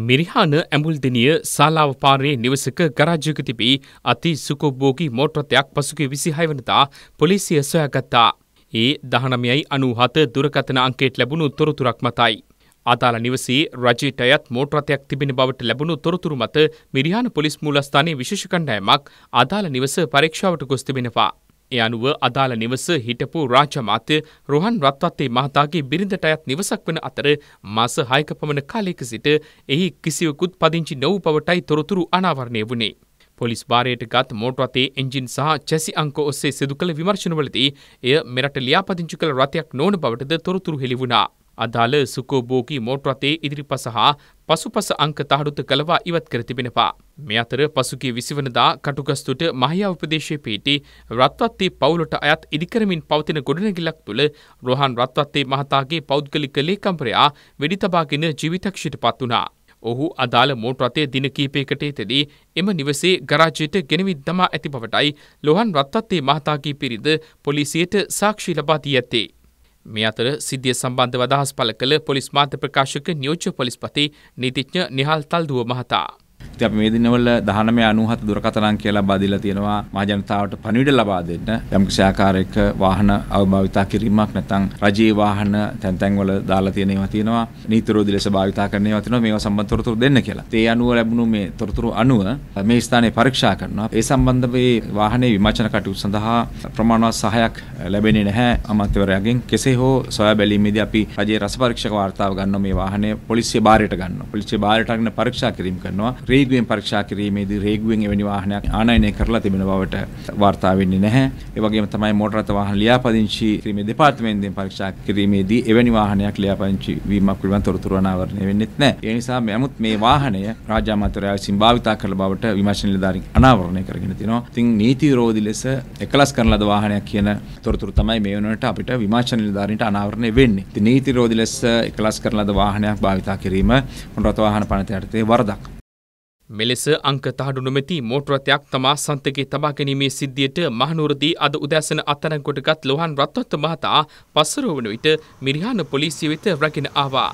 මිරිහාන ඇඹුල්දෙනිය සාලාවපාරයේ නිවසක ගරාජයක තිබී අති සුකෝබෝගී මෝටරතයක් පසුගේ විසිහය වනතා පොලිසිය සොයාගත්තා. ඒ දහනමයයි අනූහත දුරකථන අංකේට ලැබුණු තොරතුරක් මතයි. අදාළ නිවසේ රජයටයත් මෝටරතයක් තිබෙන බවට ලැබුණු තොරතුරු මත මිරිහාන පොලිස් මූලස්ථානයේ විශේෂ කණ්ඩායමක් අදාළ නිවස පරීක්ෂාවට ගොස් තිබෙනවා. ඒ අනුව අදාළ නිවස හිටපු රාජ්‍ය මාත්‍ය රොහන් රත්වත්තේ මහතාගේ බිරිඳට අයත් නිවසක් වන අතර මාස 6ක පමණ කාලයක සිට එහි කිසිවෙකුත් පදිංචි නොවූ බවටයි තොරතුරු අනාවරණය වුණේ. පොලිස් භාරයට ගත් මෝටරතේ එන්ජින් සහ චැසි අංක ඔස්සේ සිදු කළ විමර්ශනවලදී එය මෙරට ලියාපදිංචි කළ රථයක් නොවන බවටද තොරතුරු හෙළි වුණා. අදාළ සුකෝබෝකි මෝටරතේ ඉදිරිපස හා පසුපස අංක තහඩුත කළවා ඉවත් කර තිබෙනවා. මේ අතර පසුගිය විසිවනදා කටුගස්තුට මහියාව ප්‍රදේශයේ පිහිටි රත්වත්තේ පවුලට අයත් ඉදිකරමින් පවතින ගොඩනැගිල්ලක් තුළ රොහන් රත්වත්තේ මහතාගේ පෞද්ගලික ලේකම්පරයා වෙඩි තබාගෙන ජීවිතක්ෂයට පත් වුණා. ඔහු අදාළ මෝට් රථය දින කීපයකට එතෙදී එම නිවසේ ගරාජයට ගෙනවිත් දමා ඇති බවටයි ලොහන් රත්වත්තේ මහතාගේ පිරිද පොලිසියට සාක්ෂි ලබා දී ඇත්තේ. මේ අතර සිද්ධිය සම්බන්ධව අදහස් පළ කළ පොලිස් මාධ්‍ය ප්‍රකාශක නියෝජ්‍ය පොලිස්පති නීතිඥ නිහල් තල්දුව මහතා. ඉතින් අපි මේ දිනවල 1997 දුරකථනං කියලා බාදීලා තියෙනවා මහජනතාවට පණිවිඩ ලබා දෙන්න යම්කිසි ආකාරයක වාහන අවභාවිතා කිරීමක් නැත්නම් රජයේ වාහන තැන් තැන් වල දාලා තියෙන ඒවා තියෙනවා නීතිරෝධී ලෙස භාවිතා කරන ඒවා තියෙනවා මේවා සම්බන්ධ තොරතුරු දෙන්න කියලා. ඒ අනුව ලැබුණු මේ තොරතුරු අනුව මේ ස්ථානයේ පරීක්ෂා කරනවා. ඒ සම්බන්ධ මේ වාහනේ විමර්ශන කටයුතු සඳහා ප්‍රමාණවත් සහයක් ලැබෙන්නේ නැහැ අමාත්‍යවරයාගෙන්. කෙසේ හෝ සොයා බැලීමේදී අපි රජයේ රස පරීක්ෂක වාර්තාව ගන්නවා මේ වාහනේ පොලිසිය බාරයට ගන්නවා. පොලිසිය බාරයට අරගෙන පරීක්ෂා කිරීම කරනවා. රී රේගුවෙන් පරීක්ෂා කිරීමේදී රේගුවෙන් එවැනි වාහනයක් ආනයනය කරලා තිබෙන බවට වාර්තා වෙන්නේ නැහැ. ඒ වගේම තමයි මෝටර රථ වාහන ලියාපදිංචි කිරීමේ දෙපාර්තමේන්තුවෙන් පරීක්ෂා කිරීමේදී එවැනි වාහනයක් ලියාපදිංචි වීමක් පිළිබඳ තොරතුරු අනාවරණය වෙන්නෙත් නැහැ. ඒ නිසා මෙමුත් මේ වාහනය රාජ්‍යාමාත්‍යවරයා විසින් භාවිතා කරන බවට විමර්ශන නිලධාරීන් අනාවරණය කරගෙන තිනවා. ඉතින් නීති විරෝධී ලෙස එකලස් කරන ලද වාහනයක් කියන තොරතුරු තමයි මේ වෙනකොට අපිට විමර්ශන නිලධාරීන්ට අනාවරණය වෙන්නේ. ඉතින් නීති විරෝධී ලෙස එකලස් කරන ලද වාහනයක් භාවිතා කිරීම රථ වාහන පනත යටතේ වරදක්. මෙලෙස අංක තහඩු නොමැති මෝටරතයක් තමා සන්තකේ තබා ගැනීමේ සිද්ධියට මහනුවරදී අද උදෑසන අත්අඩංගුවට ගත් ලොහන් රත්වත්ත මහතා පසුරුවන විට මිරිහාන පොලිසිය වෙත රැගෙන ආවා.